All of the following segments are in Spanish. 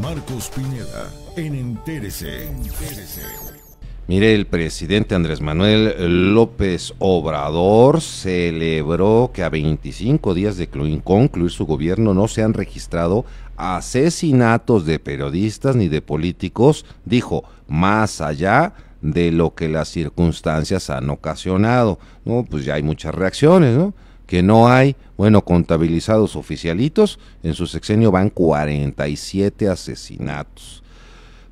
Marcos Pineda, en Entérese. Mire, el presidente Andrés Manuel López Obrador celebró que a 25 días de concluir su gobierno no se han registrado asesinatos de periodistas ni de políticos, dijo, más allá de lo que las circunstancias han ocasionado. No, pues ya hay muchas reacciones, ¿no? que no hay, bueno, contabilizados oficialitos, en su sexenio van 47 asesinatos.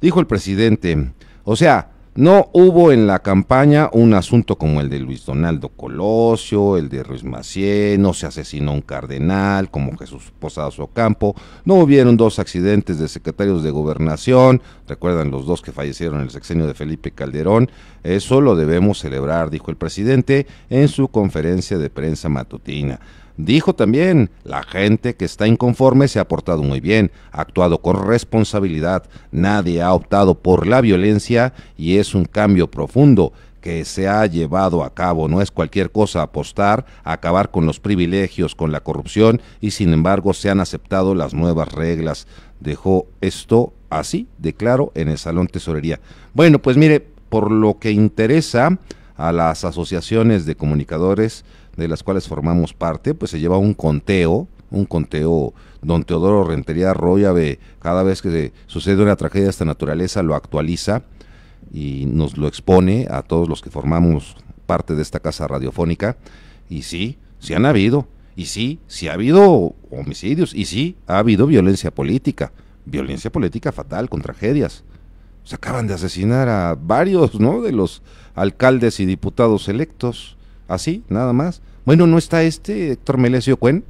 Dijo el presidente, o sea, no hubo en la campaña un asunto como el de Luis Donaldo Colosio, el de Ruiz Macié, no se asesinó un cardenal como Jesús Posadas Ocampo, no hubieron dos accidentes de secretarios de gobernación, recuerdan los dos que fallecieron en el sexenio de Felipe Calderón, eso lo debemos celebrar, dijo el presidente en su conferencia de prensa matutina. Dijo también, la gente que está inconforme se ha portado muy bien, ha actuado con responsabilidad, nadie ha optado por la violencia y es un cambio profundo que se ha llevado a cabo. No es cualquier cosa apostar acabar con los privilegios, con la corrupción y sin embargo se han aceptado las nuevas reglas. Dejó esto así, de claro en el Salón Tesorería. Bueno, pues mire, por lo que interesa a las asociaciones de comunicadores, de las cuales formamos parte, pues se lleva un conteo, un conteo. Don Teodoro Rentería ve cada vez que sucede una tragedia de esta naturaleza, lo actualiza y nos lo expone a todos los que formamos parte de esta casa radiofónica. Y sí, sí han habido. Y sí, sí ha habido homicidios. Y sí, ha habido violencia política. Violencia política fatal, con tragedias. Se acaban de asesinar a varios, ¿no? De los alcaldes y diputados electos así, nada más. Bueno, no está este Héctor Melesio Cuen,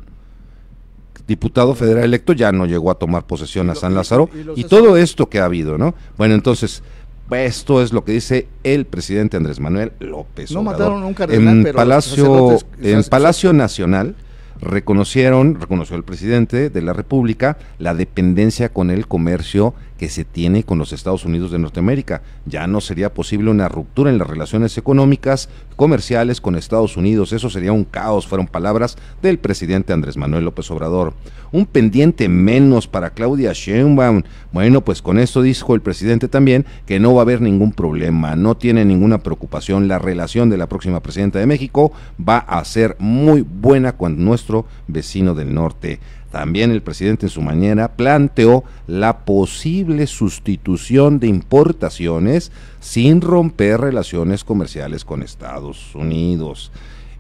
diputado federal electo, ya no llegó a tomar posesión a San Lázaro, y, todo esto que ha habido, ¿no? Bueno, entonces, esto es lo que dice el presidente Andrés Manuel López No mataron a un cardenal, en el Palacio, en Palacio Nacional reconocieron, reconoció el presidente de la República, la dependencia con el comercio que se tiene con los Estados Unidos de Norteamérica. Ya no sería posible una ruptura en las relaciones económicas, comerciales con Estados Unidos. Eso sería un caos, fueron palabras del presidente Andrés Manuel López Obrador. Un pendiente menos para Claudia Sheinbaum. Bueno, pues con esto dijo el presidente también que no va a haber ningún problema, no tiene ninguna preocupación. La relación de la próxima presidenta de México va a ser muy buena con nuestro vecino del norte. También el presidente en su mañana planteó la posible sustitución de importaciones sin romper relaciones comerciales con Estados Unidos.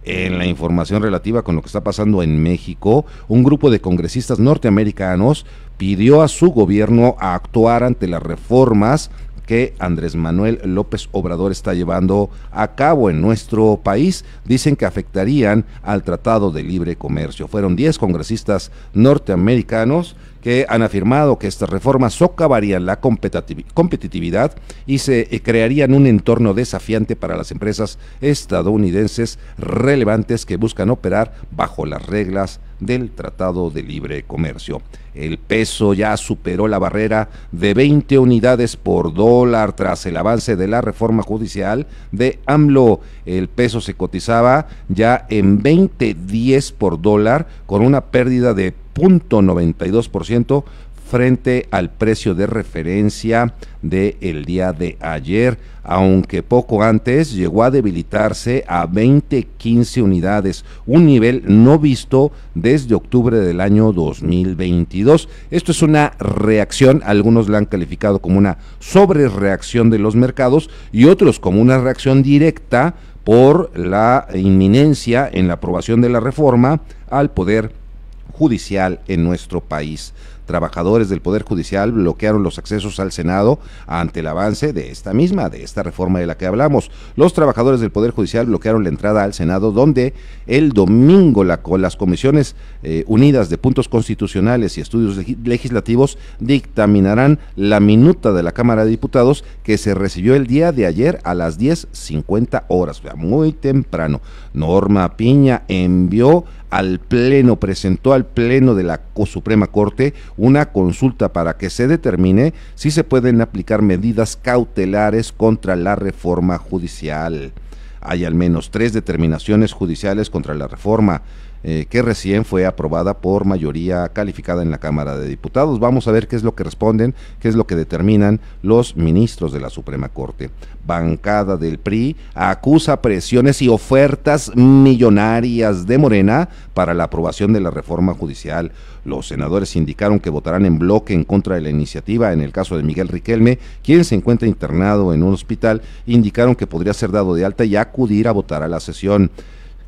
En la información relativa con lo que está pasando en México, un grupo de congresistas norteamericanos pidió a su gobierno a actuar ante las reformas que Andrés Manuel López Obrador está llevando a cabo en nuestro país, dicen que afectarían al Tratado de Libre Comercio. Fueron 10 congresistas norteamericanos que han afirmado que estas reformas socavarían la competitividad y se eh, crearían un entorno desafiante para las empresas estadounidenses relevantes que buscan operar bajo las reglas del Tratado de Libre Comercio. El peso ya superó la barrera de 20 unidades por dólar tras el avance de la reforma judicial de AMLO. El peso se cotizaba ya en 20.10 por dólar con una pérdida de 0.92% frente al precio de referencia de el día de ayer, aunque poco antes llegó a debilitarse a 20 unidades, un nivel no visto desde octubre del año 2022. Esto es una reacción, algunos la han calificado como una sobrereacción de los mercados y otros como una reacción directa por la inminencia en la aprobación de la reforma al Poder Judicial en nuestro país. Trabajadores del Poder Judicial bloquearon los accesos al Senado ante el avance de esta misma, de esta reforma de la que hablamos. Los trabajadores del Poder Judicial bloquearon la entrada al Senado donde el domingo la, las comisiones eh, unidas de puntos constitucionales y estudios legislativos dictaminarán la minuta de la Cámara de Diputados que se recibió el día de ayer a las 10.50 horas, muy temprano. Norma Piña envió al Pleno, presentó al Pleno de la Suprema Corte una consulta para que se determine si se pueden aplicar medidas cautelares contra la reforma judicial. Hay al menos tres determinaciones judiciales contra la reforma. Eh, que recién fue aprobada por mayoría calificada en la Cámara de Diputados. Vamos a ver qué es lo que responden, qué es lo que determinan los ministros de la Suprema Corte. Bancada del PRI acusa presiones y ofertas millonarias de Morena para la aprobación de la reforma judicial. Los senadores indicaron que votarán en bloque en contra de la iniciativa en el caso de Miguel Riquelme, quien se encuentra internado en un hospital, indicaron que podría ser dado de alta y acudir a votar a la sesión.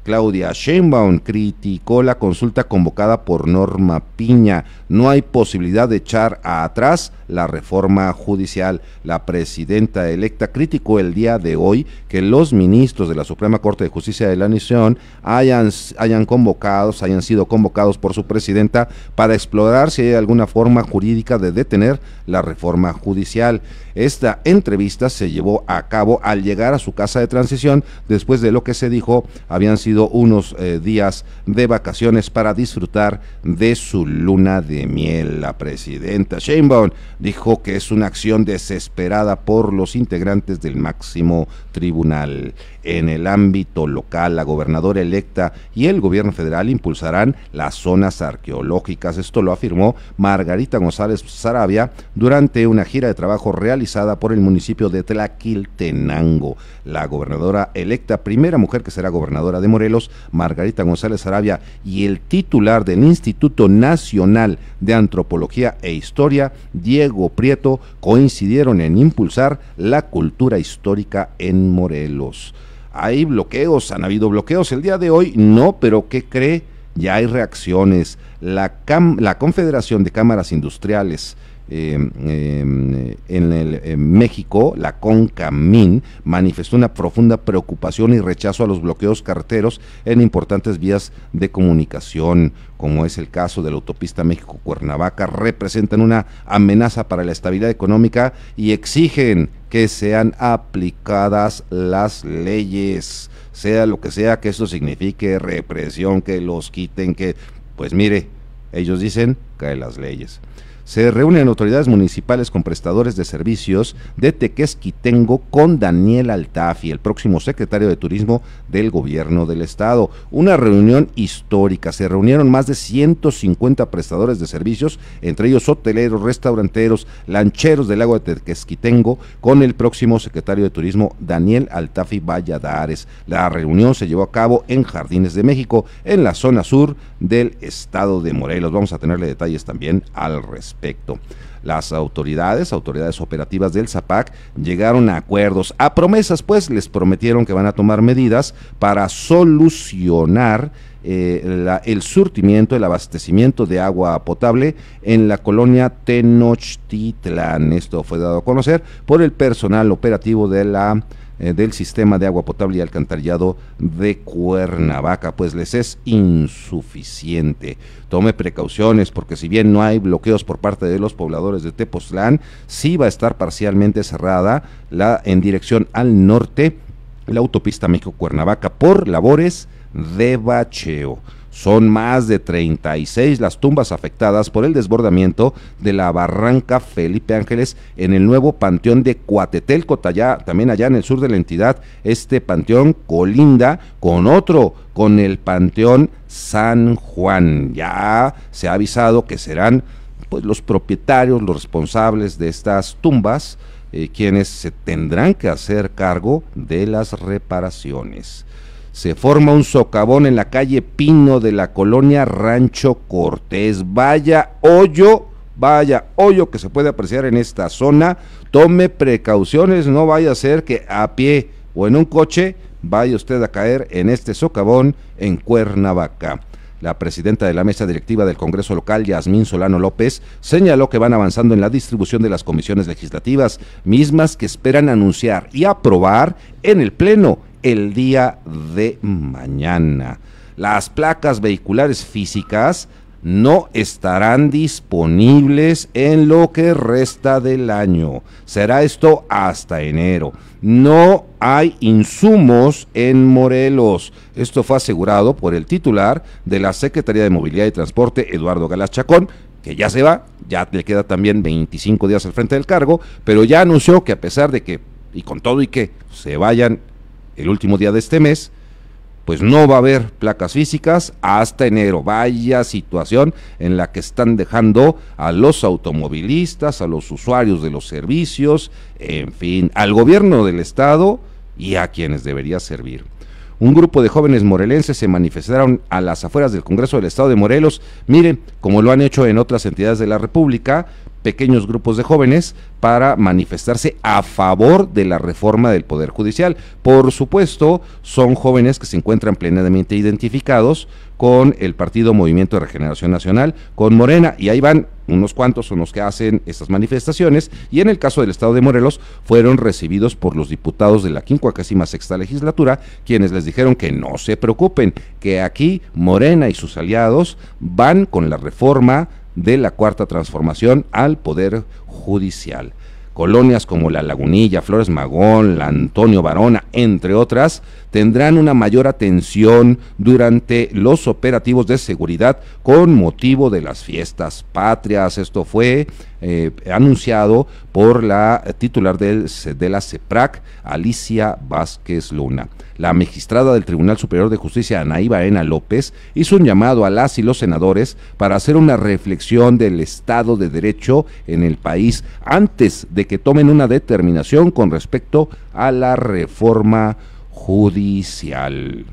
Claudia Sheinbaum criticó la consulta convocada por Norma Piña. No hay posibilidad de echar atrás la reforma judicial. La presidenta electa criticó el día de hoy que los ministros de la Suprema Corte de Justicia de la Nación hayan, hayan convocados, hayan sido convocados por su presidenta para explorar si hay alguna forma jurídica de detener la reforma judicial. Esta entrevista se llevó a cabo al llegar a su casa de transición después de lo que se dijo habían sido unos eh, días de vacaciones para disfrutar de su luna de miel. La presidenta Sheinbaum dijo que es una acción desesperada por los integrantes del máximo tribunal. En el ámbito local, la gobernadora electa y el gobierno federal impulsarán las zonas arqueológicas. Esto lo afirmó Margarita González Sarabia durante una gira de trabajo realizada por el municipio de Tlaquiltenango. La gobernadora electa, primera mujer que será gobernadora de Morelos, Margarita González Arabia, y el titular del Instituto Nacional de Antropología e Historia, Diego Prieto, coincidieron en impulsar la cultura histórica en Morelos. Hay bloqueos, han habido bloqueos el día de hoy, no, pero ¿qué cree? Ya hay reacciones. La, la Confederación de Cámaras Industriales Em, em, en, el, México, la CONCAMIN, manifestó una profunda preocupación y rechazo a los bloqueos carreteros en importantes vías de comunicación, como es el caso de la autopista México-Cuernavaca, representan una amenaza para la estabilidad económica y exigen que sean aplicadas las leyes, sea lo que sea que esto signifique, represión, que los quiten, que, pues mire, ellos dicen de las leyes. Se reúnen autoridades municipales con prestadores de servicios de Tequesquitengo con Daniel Altafi, el próximo secretario de Turismo del Gobierno del Estado. Una reunión histórica. Se reunieron más de 150 prestadores de servicios, entre ellos hoteleros, restauranteros, lancheros del lago de Tequesquitengo, con el próximo secretario de Turismo Daniel Altafi Valladares. La reunión se llevó a cabo en Jardines de México, en la zona sur del estado de Morelos. Vamos a tenerle detalles es también al respecto. Las autoridades, autoridades operativas del ZAPAC, llegaron a acuerdos, a promesas, pues les prometieron que van a tomar medidas para solucionar eh, el surtimiento, el abastecimiento de agua potable en la colonia tenochtitlan Esto fue dado a conocer por el personal operativo de la eh, del sistema de agua potable y alcantarillado de Cuernavaca, pues les es insuficiente. Tome precauciones porque si bien no hay bloqueos por parte de los pobladores de Tepoztlán, sí va a estar parcialmente cerrada la en dirección al norte la autopista México Cuernavaca por labores de bacheo. Son más de 36 las tumbas afectadas por el desbordamiento de la barranca Felipe Ángeles en el nuevo panteón de allá, también allá en el sur de la entidad. Este panteón colinda con otro, con el panteón San Juan. Ya se ha avisado que serán pues, los propietarios, los responsables de estas tumbas, eh, quienes se tendrán que hacer cargo de las reparaciones se forma un socavón en la calle Pino de la colonia Rancho Cortés. Vaya hoyo, vaya hoyo que se puede apreciar en esta zona. Tome precauciones, no vaya a ser que a pie o en un coche vaya usted a caer en este socavón en Cuernavaca. La presidenta de la mesa directiva del Congreso local, Yasmín Solano López, señaló que van avanzando en la distribución de las comisiones legislativas, mismas que esperan anunciar y aprobar en el Pleno el día de mañana. Las placas vehiculares físicas no estarán disponibles en lo que resta del año. Será esto hasta enero. No hay insumos en Morelos. Esto fue asegurado por el titular de la Secretaría de Movilidad y Transporte, Eduardo Galas Chacón, que ya se va, ya le queda también 25 días al frente del cargo, pero ya anunció que a pesar de que, y con todo y que se vayan el último día de este mes, pues no va a haber placas físicas hasta enero. Vaya situación en la que están dejando a los automovilistas, a los usuarios de los servicios, en fin, al gobierno del estado y a quienes debería servir. Un grupo de jóvenes morelenses se manifestaron a las afueras del Congreso del Estado de Morelos. Miren, como lo han hecho en otras entidades de la República, pequeños grupos de jóvenes para manifestarse a favor de la reforma del Poder Judicial. Por supuesto, son jóvenes que se encuentran plenamente identificados con el Partido Movimiento de Regeneración Nacional, con Morena, y ahí van unos cuantos son los que hacen estas manifestaciones, y en el caso del Estado de Morelos fueron recibidos por los diputados de la 56 sexta legislatura, quienes les dijeron que no se preocupen, que aquí Morena y sus aliados van con la reforma de la Cuarta Transformación al Poder Judicial. Colonias como La Lagunilla, Flores Magón, la Antonio Barona, entre otras, tendrán una mayor atención durante los operativos de seguridad con motivo de las fiestas patrias. Esto fue eh, anunciado por la titular del, de la CEPRAC, Alicia Vázquez Luna. La magistrada del Tribunal Superior de Justicia, Anaí Baena López, hizo un llamado a las y los senadores para hacer una reflexión del Estado de Derecho en el país antes de que tomen una determinación con respecto a la reforma judicial.